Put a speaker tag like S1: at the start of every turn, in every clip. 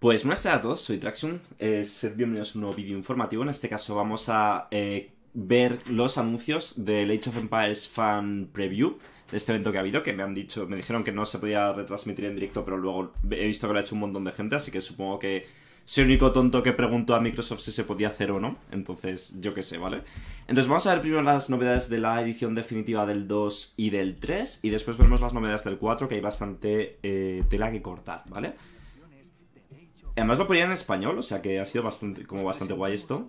S1: Pues tardes a todos, soy Traxxum, eh, sed bienvenidos a un nuevo vídeo informativo, en este caso vamos a eh, ver los anuncios del Age of Empires Fan Preview, de este evento que ha habido, que me han dicho, me dijeron que no se podía retransmitir en directo, pero luego he visto que lo ha hecho un montón de gente, así que supongo que soy el único tonto que preguntó a Microsoft si se podía hacer o no. Entonces, yo qué sé, ¿vale? Entonces, vamos a ver primero las novedades de la edición definitiva del 2 y del 3. Y después veremos las novedades del 4, que hay bastante eh, tela que cortar, ¿vale? Además lo ponían en español, o sea que ha sido bastante, como bastante guay esto.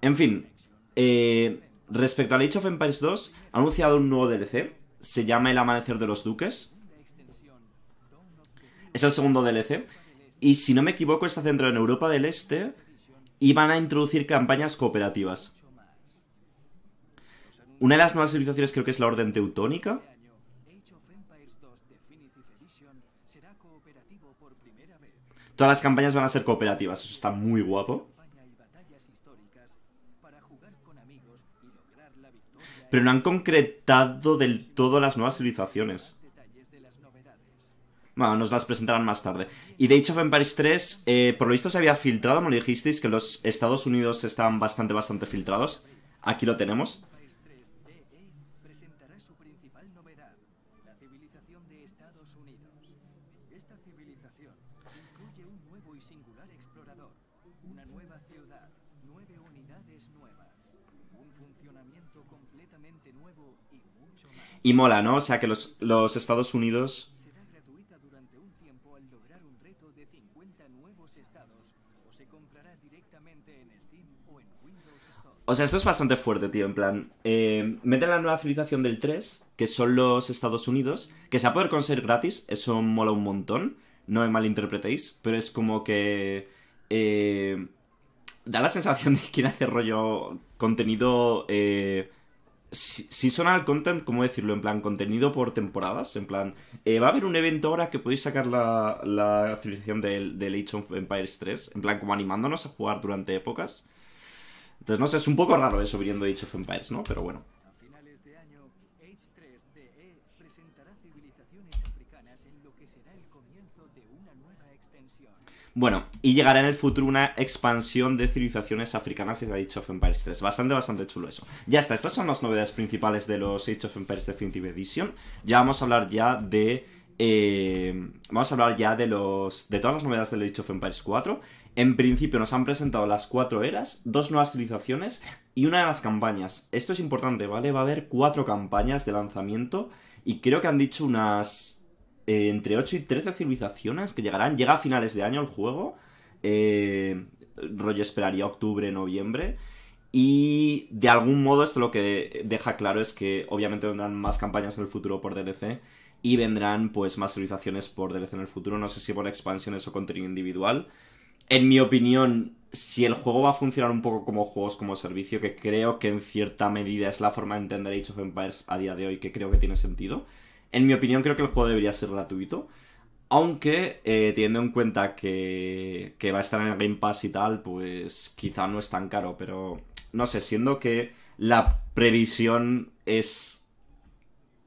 S1: En fin, eh, respecto a Age of Empires 2, ha anunciado un nuevo DLC. Se llama El Amanecer de los Duques. Es el segundo DLC. Y si no me equivoco, está centrado en Europa del Este y van a introducir campañas cooperativas. Una de las nuevas civilizaciones creo que es la Orden Teutónica. Todas las campañas van a ser cooperativas, eso está muy guapo. Pero no han concretado del todo las nuevas civilizaciones. Bueno, nos las presentarán más tarde. Y de Age of Empires 3, eh, por lo visto se había filtrado, me lo dijisteis, que los Estados Unidos estaban bastante, bastante filtrados. Aquí lo tenemos. Y mola, ¿no? O sea, que los, Estados Unidos... O sea, esto es bastante fuerte, tío, en plan... Eh, meten la nueva civilización del 3, que son los Estados Unidos, que se va a poder conseguir gratis, eso mola un montón, no me malinterpretéis, pero es como que... Eh, da la sensación de que quiere hacer rollo contenido... Eh, si al content, como decirlo? En plan, contenido por temporadas. En plan, eh, va a haber un evento ahora que podéis sacar la, la civilización del Age of Empires 3. En plan, como animándonos a jugar durante épocas. Entonces, no sé, es un poco raro eso viniendo de Age of Empires, ¿no? Pero bueno. Bueno, y llegará en el futuro una expansión de civilizaciones africanas en Age of Empires 3. Bastante, bastante chulo eso. Ya está, estas son las novedades principales de los Age of Empires Definitive Edition. Ya vamos a hablar ya de... Eh, vamos a hablar ya de los de todas las novedades del Age of Empires 4. En principio nos han presentado las cuatro eras, dos nuevas civilizaciones y una de las campañas. Esto es importante, ¿vale? Va a haber cuatro campañas de lanzamiento y creo que han dicho unas eh, entre 8 y 13 civilizaciones que llegarán. Llega a finales de año el juego. Eh, rollo esperaría octubre, noviembre. Y de algún modo esto lo que deja claro es que obviamente vendrán más campañas en el futuro por DLC y vendrán pues más civilizaciones por DLC en el futuro, no sé si por expansiones o contenido individual. En mi opinión, si el juego va a funcionar un poco como juegos como servicio, que creo que en cierta medida es la forma de entender Age of Empires a día de hoy, que creo que tiene sentido, en mi opinión, creo que el juego debería ser gratuito. Aunque, eh, teniendo en cuenta que, va a estar en el Game Pass y tal, pues quizá no es tan caro, pero no sé, siendo que la previsión es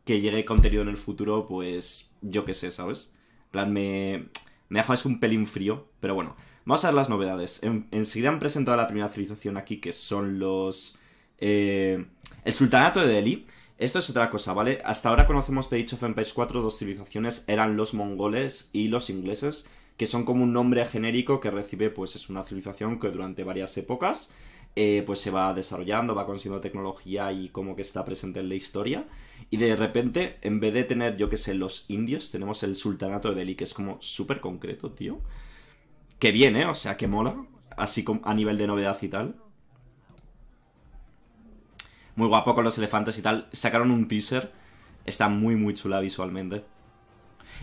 S1: que llegue contenido en el futuro, pues yo qué sé, ¿sabes? plan, me, me deja es un pelín frío, pero bueno. Vamos a ver las novedades. enseguida han presentado la primera civilización aquí, que son los... Eh, el Sultanato de Delhi esto es otra cosa, ¿vale? Hasta ahora conocemos de Age of Empires 4 dos civilizaciones, eran los mongoles y los ingleses, que son como un nombre genérico que recibe, pues es una civilización que durante varias épocas eh, pues se va desarrollando, va consiguiendo tecnología y como que está presente en la historia. Y de repente, en vez de tener, yo que sé, los indios, tenemos el sultanato de Delhi, que es como súper concreto, tío. Que viene, ¿eh? O sea, que mola, así como a nivel de novedad y tal muy guapo con los elefantes y tal. Sacaron un teaser, está muy muy chula visualmente.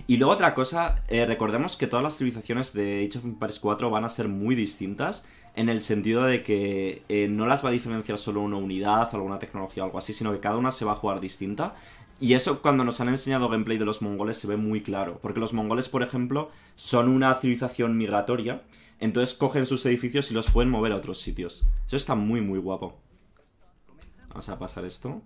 S1: Y luego otra cosa, eh, recordemos que todas las civilizaciones de Age of Empires 4 van a ser muy distintas, en el sentido de que eh, no las va a diferenciar solo una unidad, o alguna tecnología o algo así, sino que cada una se va a jugar distinta. Y eso cuando nos han enseñado gameplay de los mongoles se ve muy claro, porque los mongoles, por ejemplo, son una civilización migratoria, entonces cogen sus edificios y los pueden mover a otros sitios. Eso está muy, muy guapo. Vamos a pasar esto,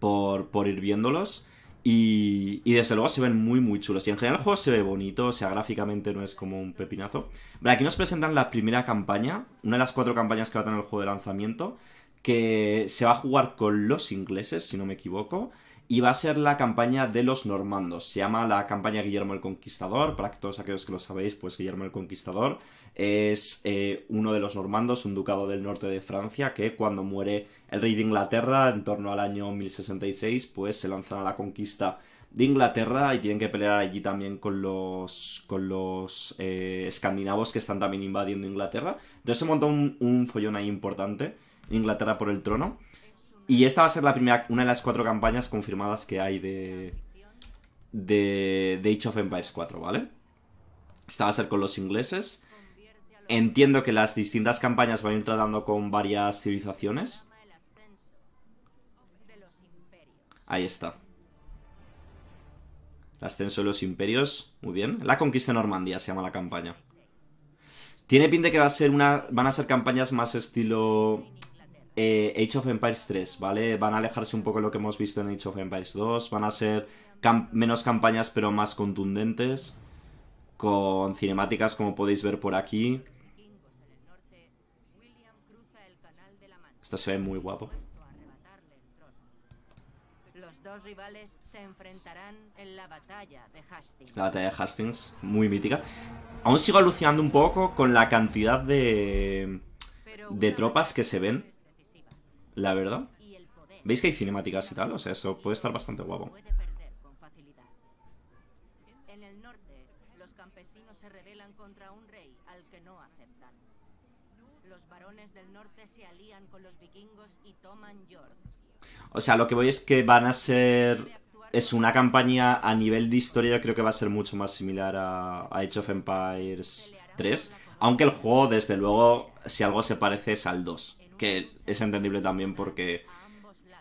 S1: por, ir viéndolos. Y, desde luego se ven muy, muy chulos. Y en general el juego se ve bonito, o sea, gráficamente no es como un pepinazo. Pero aquí nos presentan la primera campaña, una de las cuatro campañas que va a tener el juego de lanzamiento, que se va a jugar con los ingleses, si no me equivoco y va a ser la campaña de los normandos. Se llama la campaña Guillermo el Conquistador. Para todos aquellos que lo sabéis, pues Guillermo el Conquistador es eh, uno de los normandos, un ducado del norte de Francia, que cuando muere el rey de Inglaterra, en torno al año 1066, pues se lanzan a la conquista de Inglaterra y tienen que pelear allí también con los, con los eh, escandinavos que están también invadiendo Inglaterra. Entonces se monta un, un follón ahí importante en Inglaterra por el trono. Y esta va a ser la primera, una de las cuatro campañas confirmadas que hay de, de, Age of Empires 4, ¿vale? Esta va a ser con los ingleses. Entiendo que las distintas campañas van a ir tratando con varias civilizaciones. Ahí está. El ascenso de los imperios. Muy bien. La conquista de Normandía se llama la campaña. Tiene pinta que va a ser una. Van a ser campañas más estilo. Eh, Age of Empires 3, ¿vale? Van a alejarse un poco de lo que hemos visto en Age of Empires 2, van a ser menos campañas pero más contundentes, con cinemáticas como podéis ver por aquí. Esto se ve muy guapo. Los dos rivales se enfrentarán en la batalla de Hastings. La batalla de Hastings, muy mítica. Aún sigo alucinando un poco con la cantidad de, de tropas que se ven la verdad. ¿Veis que hay cinemáticas y tal? O sea, eso puede estar bastante guapo. O sea, lo que voy es que van a ser... Es una campaña a nivel de historia, yo creo que va a ser mucho más similar a, a Age of Empires 3. Aunque el juego, desde luego, si algo se parece es al 2 que es entendible también porque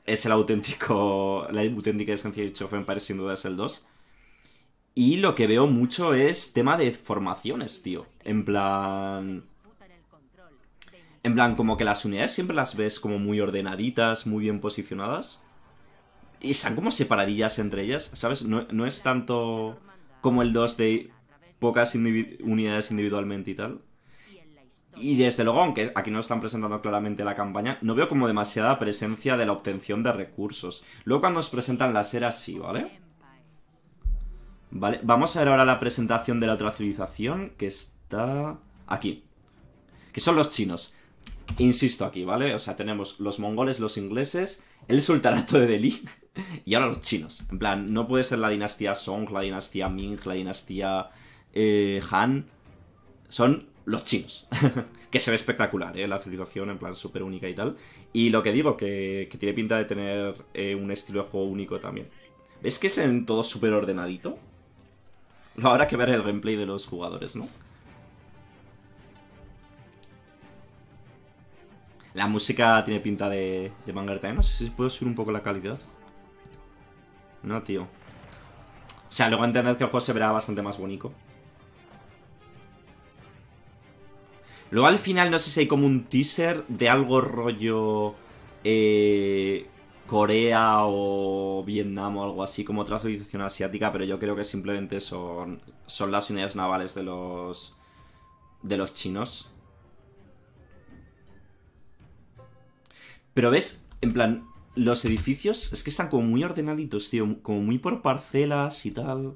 S1: es el auténtico, la auténtica esencia de parece sin duda es el 2. Y lo que veo mucho es tema de formaciones, tío. En plan... En plan, como que las unidades siempre las ves como muy ordenaditas, muy bien posicionadas. Y están como separadillas entre ellas, ¿sabes? No, es tanto como el 2 de pocas unidades individualmente y tal. Y desde luego, aunque aquí no están presentando claramente la campaña, no veo como demasiada presencia de la obtención de recursos. Luego cuando nos presentan las eras, sí, ¿vale? Vale, vamos a ver ahora la presentación de la otra civilización que está aquí. Que son los chinos. Insisto aquí, ¿vale? O sea, tenemos los mongoles, los ingleses, el sultanato de Delhi y ahora los chinos. En plan, no puede ser la dinastía Song, la dinastía Ming, la dinastía eh, Han. Son los chinos. que se ve espectacular, ¿eh? La civilización en plan súper única y tal. Y lo que digo, que, que tiene pinta de tener eh, un estilo de juego único también. ¿Ves que es en todo súper ordenadito? lo habrá que ver el gameplay de los jugadores, ¿no? La música tiene pinta de, de No sé si puedo subir un poco la calidad. No, tío. O sea, luego entender que el juego se verá bastante más bonito. Luego al final no sé si hay como un teaser de algo rollo eh, Corea o Vietnam o algo así, como otra civilización asiática, pero yo creo que simplemente son, son las unidades navales de los, de los chinos. Pero ves, en plan, los edificios es que están como muy ordenaditos, tío, como muy por parcelas y tal.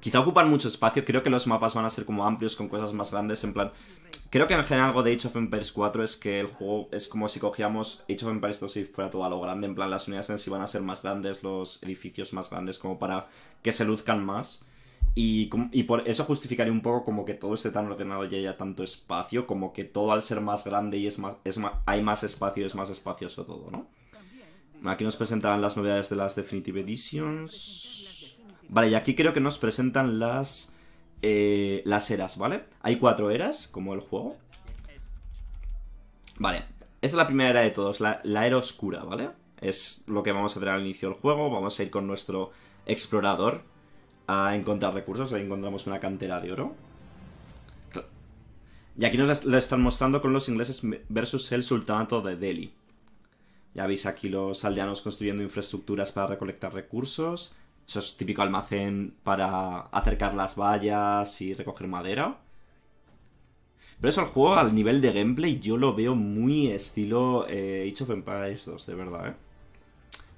S1: Quizá ocupan mucho espacio, creo que los mapas van a ser como amplios con cosas más grandes, en plan... Creo que en general algo de Age of Empires 4 es que el juego es como si cogíamos Age of Empires 2 y fuera todo a lo grande, en plan las unidades en sí van a ser más grandes, los edificios más grandes, como para que se luzcan más. Y, por eso justificaría un poco como que todo esté tan ordenado y haya tanto espacio, como que todo al ser más grande y es más, es más, hay más espacio, es más espacioso todo, ¿no? Aquí nos presentarán las novedades de las Definitive Editions. Vale, y aquí creo que nos presentan las, eh, las eras, ¿vale? Hay cuatro eras, como el juego. Vale, esta es la primera era de todos, la, la era oscura, ¿vale? Es lo que vamos a tener al inicio del juego. Vamos a ir con nuestro explorador a encontrar recursos. Ahí encontramos una cantera de oro. Y aquí nos lo están mostrando con los ingleses versus el sultanato de Delhi. Ya veis aquí los aldeanos construyendo infraestructuras para recolectar recursos, eso es típico almacén para acercar las vallas y recoger madera. Pero eso, el juego al nivel de gameplay, yo lo veo muy estilo eh, Age of Empires 2, de verdad, ¿eh?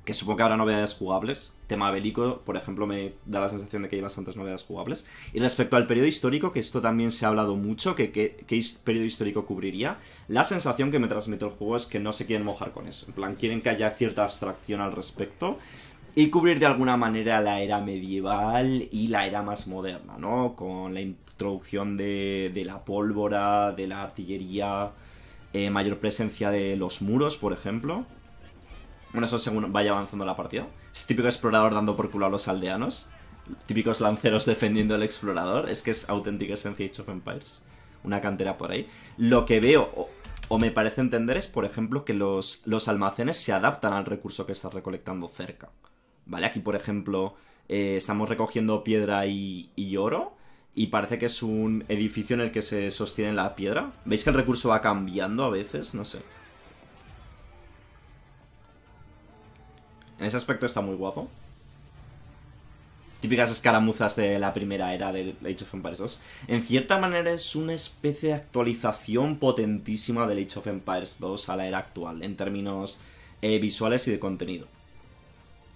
S1: Que supongo que habrá novedades jugables. Tema bélico, por ejemplo, me da la sensación de que hay bastantes novedades jugables. Y respecto al periodo histórico, que esto también se ha hablado mucho, que qué periodo histórico cubriría, la sensación que me transmite el juego es que no se quieren mojar con eso. En plan, quieren que haya cierta abstracción al respecto, y cubrir de alguna manera la era medieval y la era más moderna, ¿no? Con la introducción de, de la pólvora, de la artillería, eh, mayor presencia de los muros, por ejemplo. Bueno, eso según vaya avanzando la partida. Es típico explorador dando por culo a los aldeanos. Típicos lanceros defendiendo al explorador. Es que es auténtica esencia Age of Empires. Una cantera por ahí. Lo que veo, o, me parece entender, es, por ejemplo, que los, los almacenes se adaptan al recurso que estás recolectando cerca. ¿vale? Aquí, por ejemplo, eh, estamos recogiendo piedra y, oro y parece que es un edificio en el que se sostiene la piedra. ¿Veis que el recurso va cambiando a veces? No sé. En ese aspecto está muy guapo. Típicas escaramuzas de la primera era de Age of Empires 2. En cierta manera es una especie de actualización potentísima de Age of Empires 2 a la era actual, en términos eh, visuales y de contenido.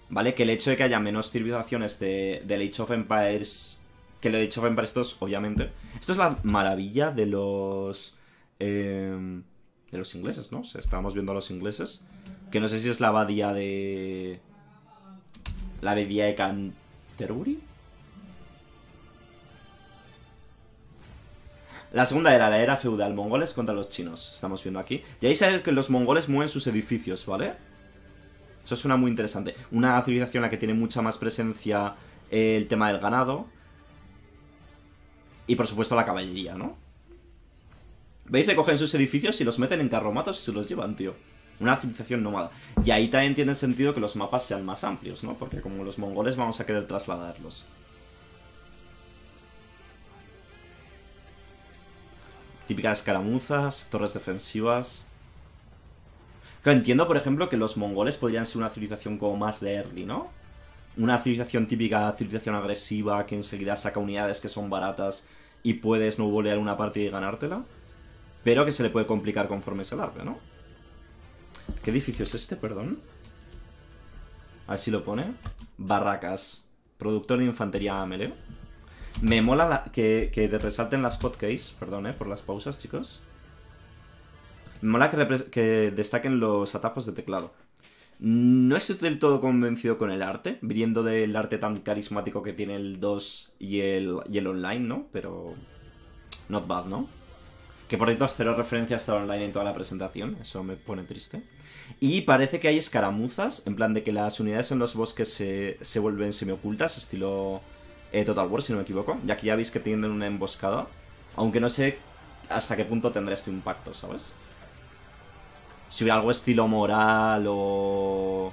S1: ¿vale? Que el hecho de que haya menos civilizaciones de, de Age of Empires que el Age of Empires 2, obviamente. Esto es la maravilla de los... Em, de los ingleses, ¿no? O sea, estábamos viendo a los ingleses. Que no sé si es la abadía de... La abadía de Canterbury. La segunda era la era feudal, mongoles contra los chinos, estamos viendo aquí. Y ahí sale que los mongoles mueven sus edificios, ¿vale? Eso suena muy interesante. Una civilización en la que tiene mucha más presencia el tema del ganado. Y por supuesto la caballería, ¿no? ¿Veis? cogen sus edificios y los meten en carromatos y se los llevan, tío. Una civilización nómada. Y ahí también tiene sentido que los mapas sean más amplios, ¿no? Porque como los mongoles vamos a querer trasladarlos. Típicas escaramuzas, torres defensivas entiendo, por ejemplo, que los mongoles podrían ser una civilización como más de early, ¿no? Una civilización típica, civilización agresiva, que enseguida saca unidades que son baratas y puedes no volear una partida y ganártela. Pero que se le puede complicar conforme se larga, ¿no? ¿Qué edificio es este, perdón? A ver si lo pone. Barracas. Productor de infantería melee. Me mola que, resalten las hotkeys. Perdón, ¿eh? Por las pausas, chicos mola que, destaquen los atajos de teclado. No estoy del todo convencido con el arte, viniendo del arte tan carismático que tiene el 2 y el, y el online, ¿no? Pero... Not bad, ¿no? Que por cierto, cero referencias al online en toda la presentación, eso me pone triste. Y parece que hay escaramuzas, en plan de que las unidades en los bosques se, se vuelven semiocultas, estilo eh, Total War, si no me equivoco. Y aquí ya veis que tienen una emboscada, aunque no sé hasta qué punto tendrá este impacto, ¿sabes? si hubiera algo estilo moral o...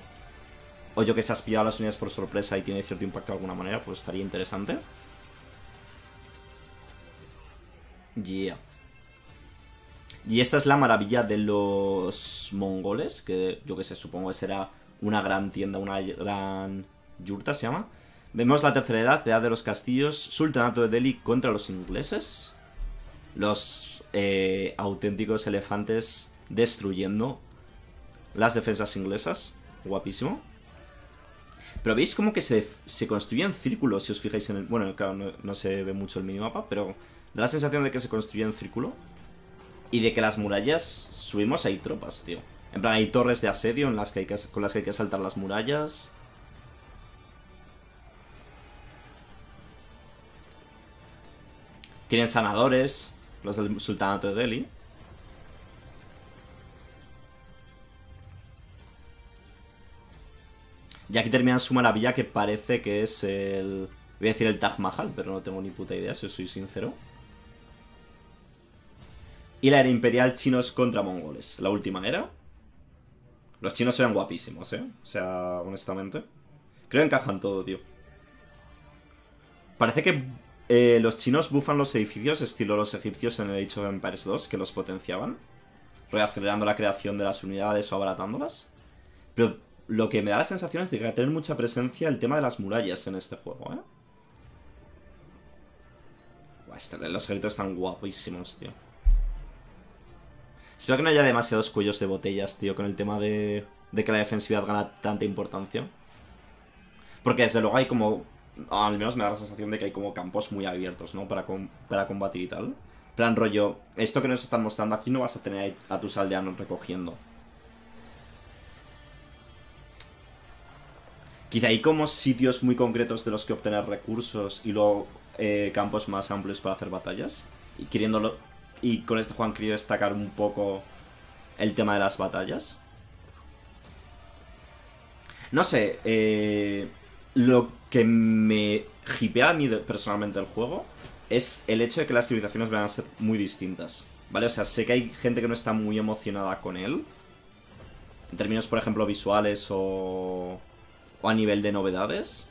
S1: O yo que se has pillado las unidades por sorpresa y tiene cierto impacto de alguna manera, pues estaría interesante. Yeah. Y esta es la maravilla de los mongoles, que yo que sé, supongo que será una gran tienda, una gran yurta se llama. Vemos la tercera edad, edad de los castillos, sultanato de Delhi contra los ingleses. Los eh, auténticos elefantes destruyendo las defensas inglesas. Guapísimo. Pero veis como que se, construyen círculos, si os fijáis en el... Bueno, claro, no, se ve mucho el minimapa, pero da la sensación de que se construye en círculo. Y de que las murallas subimos, hay tropas, tío. En plan, hay torres de asedio en las con las que hay que saltar las murallas. Tienen sanadores, los del sultanato de Delhi. Y aquí termina su maravilla que parece que es el... Voy a decir el Taj Mahal, pero no tengo ni puta idea, si soy sincero. Y la era imperial chinos contra mongoles. La última era. Los chinos eran guapísimos, ¿eh? O sea, honestamente. Creo que encajan todo, tío. Parece que eh, los chinos bufan los edificios, estilo los egipcios en el Age of Empires 2, que los potenciaban. Reacelerando la creación de las unidades o abaratándolas. Pero lo que me da la sensación es de que va a tener mucha presencia el tema de las murallas en este juego, ¿eh? Buah, este- los gritos están guapísimos, tío. Espero que no haya demasiados cuellos de botellas, tío, con el tema de, que la defensividad gana tanta importancia. Porque desde luego hay como... Al menos me da la sensación de que hay como campos muy abiertos, ¿no? Para, para combatir y tal. Plan rollo, esto que nos están mostrando aquí no vas a tener a tus aldeanos recogiendo. Quizá hay como sitios muy concretos de los que obtener recursos y luego eh, campos más amplios para hacer batallas. Y queriéndolo. Y con este Juan querido destacar un poco el tema de las batallas. No sé, eh, lo que me hipea a mí personalmente el juego es el hecho de que las civilizaciones van a ser muy distintas. ¿Vale? O sea, sé que hay gente que no está muy emocionada con él. En términos, por ejemplo, visuales o o a nivel de novedades.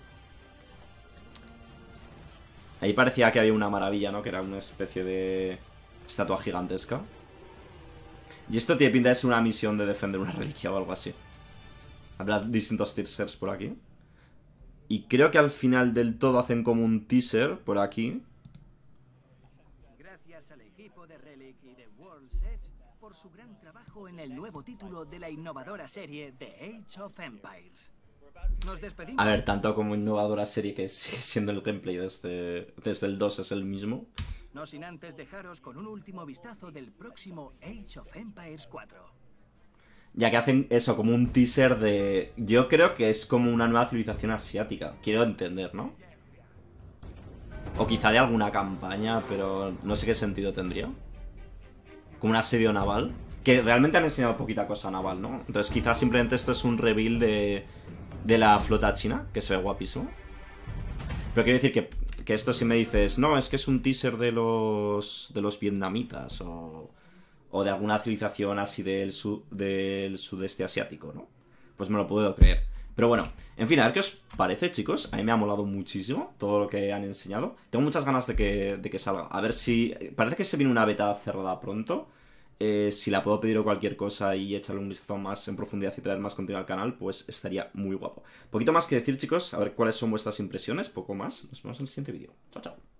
S1: Ahí parecía que había una maravilla, ¿no? Que era una especie de estatua gigantesca. Y esto tiene pinta de ser una misión de defender una reliquia o algo así. Habrá distintos teasers por aquí. Y creo que al final del todo hacen como un teaser por aquí. Gracias al equipo de Relic y de World's Edge por su gran trabajo en el nuevo título de la innovadora serie The Age of Empires. A ver, tanto como innovadora serie que sigue siendo el gameplay desde, este, desde este el 2 es el mismo. último vistazo del próximo ya que hacen eso como un teaser de... Yo creo que es como una nueva civilización asiática, quiero entender, ¿no? O quizá de alguna campaña, pero no sé qué sentido tendría. Como un asedio naval. Que realmente han enseñado poquita cosa naval, ¿no? Entonces quizás simplemente esto es un reveal de de la flota china, que se ve guapísimo. Pero quiero decir que, esto si me dices, no, es que es un teaser de los, de los vietnamitas o, o de alguna civilización así del, del sudeste asiático, ¿no? Pues me lo puedo creer. Pero bueno, en fin, a ver qué os parece, chicos. A mí me ha molado muchísimo todo lo que han enseñado. Tengo muchas ganas de que, de que salga. A ver si... Parece que se viene una beta cerrada pronto. Eh, si la puedo pedir o cualquier cosa y echarle un vistazo más en profundidad y traer más contenido al canal, pues estaría muy guapo. Poquito más que decir, chicos, a ver cuáles son vuestras impresiones, poco más. Nos vemos en el siguiente vídeo. Chao, chao.